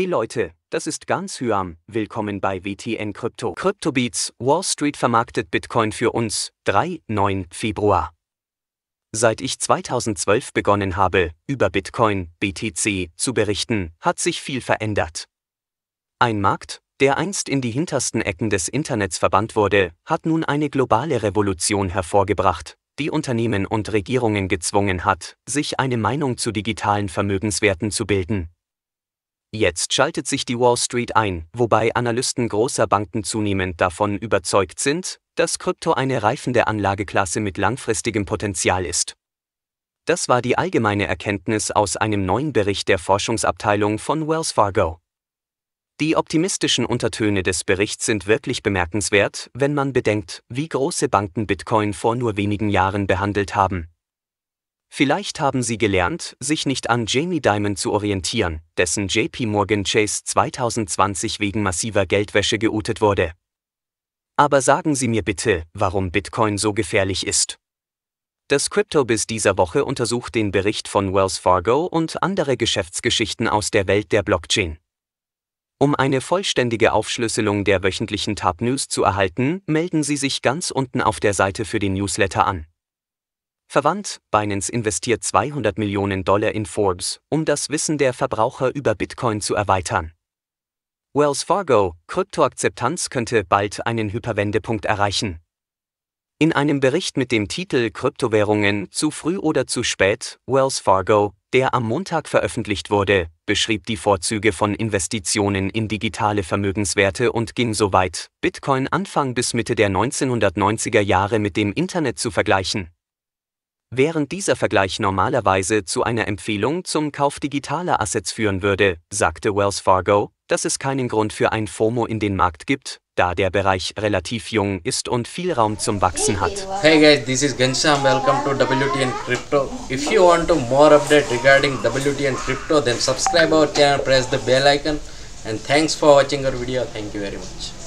Hey Leute, das ist ganz Hyam. Willkommen bei WTN Crypto. CryptoBeats, Wall Street vermarktet Bitcoin für uns, 3, 9 Februar. Seit ich 2012 begonnen habe, über Bitcoin, BTC, zu berichten, hat sich viel verändert. Ein Markt, der einst in die hintersten Ecken des Internets verbannt wurde, hat nun eine globale Revolution hervorgebracht, die Unternehmen und Regierungen gezwungen hat, sich eine Meinung zu digitalen Vermögenswerten zu bilden, Jetzt schaltet sich die Wall Street ein, wobei Analysten großer Banken zunehmend davon überzeugt sind, dass Krypto eine reifende Anlageklasse mit langfristigem Potenzial ist. Das war die allgemeine Erkenntnis aus einem neuen Bericht der Forschungsabteilung von Wells Fargo. Die optimistischen Untertöne des Berichts sind wirklich bemerkenswert, wenn man bedenkt, wie große Banken Bitcoin vor nur wenigen Jahren behandelt haben. Vielleicht haben Sie gelernt, sich nicht an Jamie Dimon zu orientieren, dessen JP Morgan Chase 2020 wegen massiver Geldwäsche geoutet wurde. Aber sagen Sie mir bitte, warum Bitcoin so gefährlich ist. Das CryptoBiz dieser Woche untersucht den Bericht von Wells Fargo und andere Geschäftsgeschichten aus der Welt der Blockchain. Um eine vollständige Aufschlüsselung der wöchentlichen Top News zu erhalten, melden Sie sich ganz unten auf der Seite für den Newsletter an. Verwandt, Binance investiert 200 Millionen Dollar in Forbes, um das Wissen der Verbraucher über Bitcoin zu erweitern. Wells Fargo, Kryptoakzeptanz könnte bald einen Hyperwendepunkt erreichen. In einem Bericht mit dem Titel Kryptowährungen zu früh oder zu spät, Wells Fargo, der am Montag veröffentlicht wurde, beschrieb die Vorzüge von Investitionen in digitale Vermögenswerte und ging so weit, Bitcoin Anfang bis Mitte der 1990er Jahre mit dem Internet zu vergleichen während dieser Vergleich normalerweise zu einer Empfehlung zum Kauf digitaler Assets führen würde, sagte Wells Fargo, dass es keinen Grund für ein FOMO in den Markt gibt, da der Bereich relativ jung ist und viel Raum zum Wachsen hat. Hey guys, this is Gensham. Welcome to WTN Crypto. If you want to more update regarding WTN Crypto, then subscribe our channel, press the bell icon and thanks for watching our video. Thank you very much.